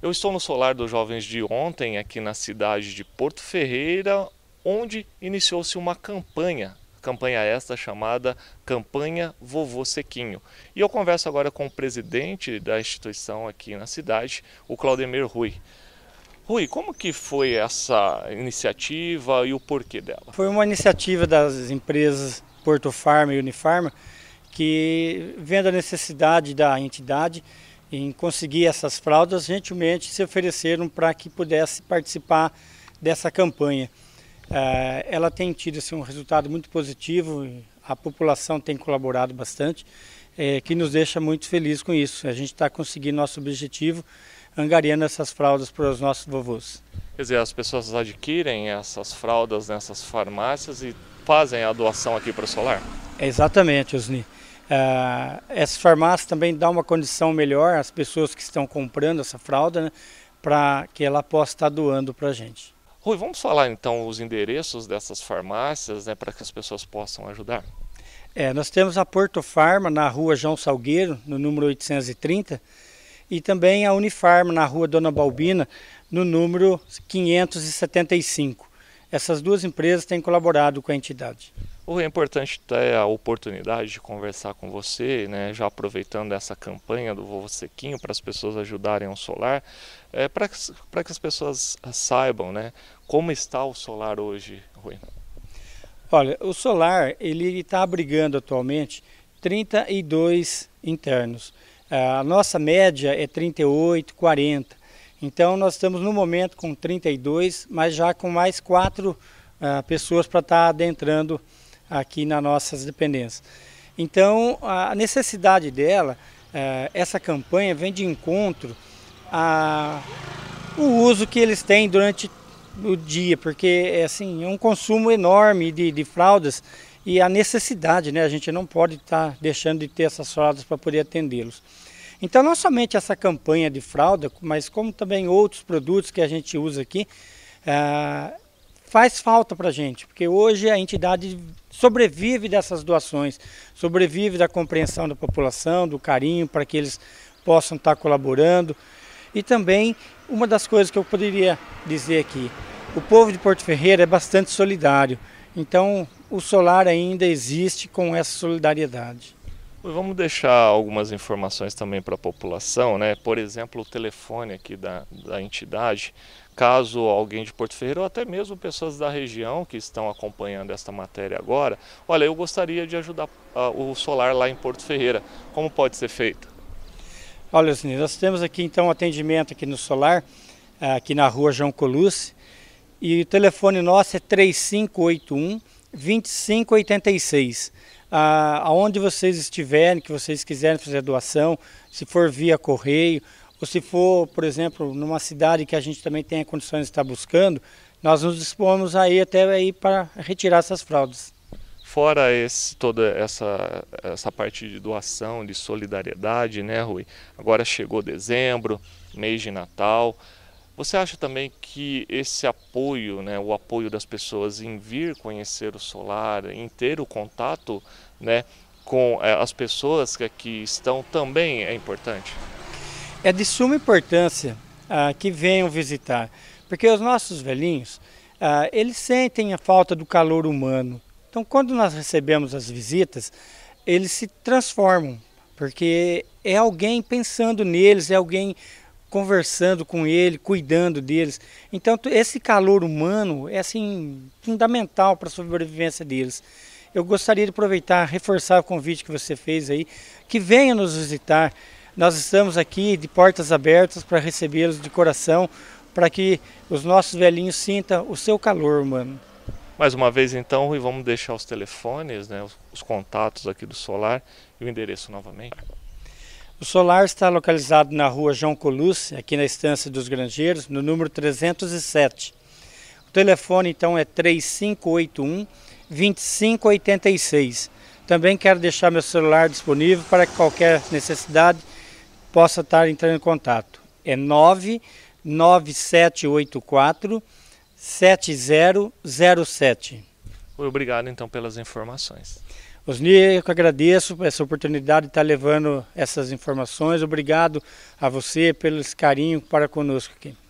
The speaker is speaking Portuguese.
Eu estou no solar dos jovens de ontem, aqui na cidade de Porto Ferreira, onde iniciou-se uma campanha. Campanha esta chamada Campanha Vovô Sequinho. E eu converso agora com o presidente da instituição aqui na cidade, o Claudemir Rui. Rui, como que foi essa iniciativa e o porquê dela? Foi uma iniciativa das empresas Porto Farm e Unifarma que, vendo a necessidade da entidade, em conseguir essas fraldas, gentilmente se ofereceram para que pudesse participar dessa campanha. Eh, ela tem tido assim, um resultado muito positivo, a população tem colaborado bastante, eh, que nos deixa muito feliz com isso. A gente está conseguindo nosso objetivo, angariando essas fraldas para os nossos vovôs. Quer dizer, as pessoas adquirem essas fraldas nessas farmácias e fazem a doação aqui para o Solar? Exatamente, Osni. Ah, essas essa farmácia também dá uma condição melhor às pessoas que estão comprando essa fralda, né, para que ela possa estar doando para a gente. Rui, vamos falar então os endereços dessas farmácias, né, para que as pessoas possam ajudar? É, nós temos a Porto Farma na rua João Salgueiro, no número 830, e também a Unifarma na rua Dona Balbina, no número 575. Essas duas empresas têm colaborado com a entidade. Então, é importante ter a oportunidade de conversar com você, né, já aproveitando essa campanha do Vovô Sequinho para as pessoas ajudarem o solar, é, para que, as pessoas ah, saibam né, como está o solar hoje, Rui. Olha, o solar ele está abrigando atualmente 32 internos. Ah, a nossa média é 38, 40. Então nós estamos no momento com 32, mas já com mais quatro ah, pessoas para estar tá adentrando aqui nas nossas dependências. Então a necessidade dela, eh, essa campanha vem de encontro a o uso que eles têm durante o dia, porque eh, assim, é um consumo enorme de, de fraldas e a necessidade, né? A gente não pode estar tá deixando de ter essas fraldas para poder atendê-los. Então, não somente essa campanha de fralda, mas como também outros produtos que a gente usa aqui, é, faz falta para a gente, porque hoje a entidade sobrevive dessas doações, sobrevive da compreensão da população, do carinho para que eles possam estar tá colaborando. E também, uma das coisas que eu poderia dizer aqui, o povo de Porto Ferreira é bastante solidário, então o solar ainda existe com essa solidariedade. Vamos deixar algumas informações também para a população, né? Por exemplo, o telefone aqui da, da entidade, caso alguém de Porto Ferreira ou até mesmo pessoas da região que estão acompanhando esta matéria agora, olha, eu gostaria de ajudar ah, o solar lá em Porto Ferreira. Como pode ser feito? Olha, nós temos aqui então atendimento aqui no solar, ah, aqui na rua João Colucci, e o telefone nosso é 3581 2586. Ah, aonde vocês estiverem, que vocês quiserem fazer a doação, se for via correio, ou se for, por exemplo, numa cidade que a gente também tenha condições de estar buscando, nós nos dispomos aí até aí para retirar essas fraudes. Fora esse, toda essa, essa parte de doação, de solidariedade, né, Rui? Agora chegou dezembro, mês de Natal, você acha também que esse apoio, né, o apoio das pessoas em vir conhecer o solar, em ter o contato né, com eh, as pessoas que aqui estão, também é importante? É de suma importância ah, que venham visitar, porque os nossos velhinhos, ah, eles sentem a falta do calor humano. Então, quando nós recebemos as visitas, eles se transformam, porque é alguém pensando neles, é alguém conversando com ele, cuidando deles. Então esse calor humano é assim fundamental para a sobrevivência deles. Eu gostaria de aproveitar, reforçar o convite que você fez aí, que venha nos visitar. Nós estamos aqui de portas abertas para recebê-los de coração, para que os nossos velhinhos sintam o seu calor humano. Mais uma vez então, Rui, vamos deixar os telefones, né, os, os contatos aqui do Solar e o endereço novamente. O solar está localizado na rua João Colucci, aqui na Estância dos Grangeiros, no número 307. O telefone então é 3581 2586. Também quero deixar meu celular disponível para que qualquer necessidade possa estar entrando em contato. É 99784 7007. Obrigado então pelas informações. Osni, eu que agradeço essa oportunidade de estar levando essas informações. Obrigado a você pelo carinho para conosco aqui.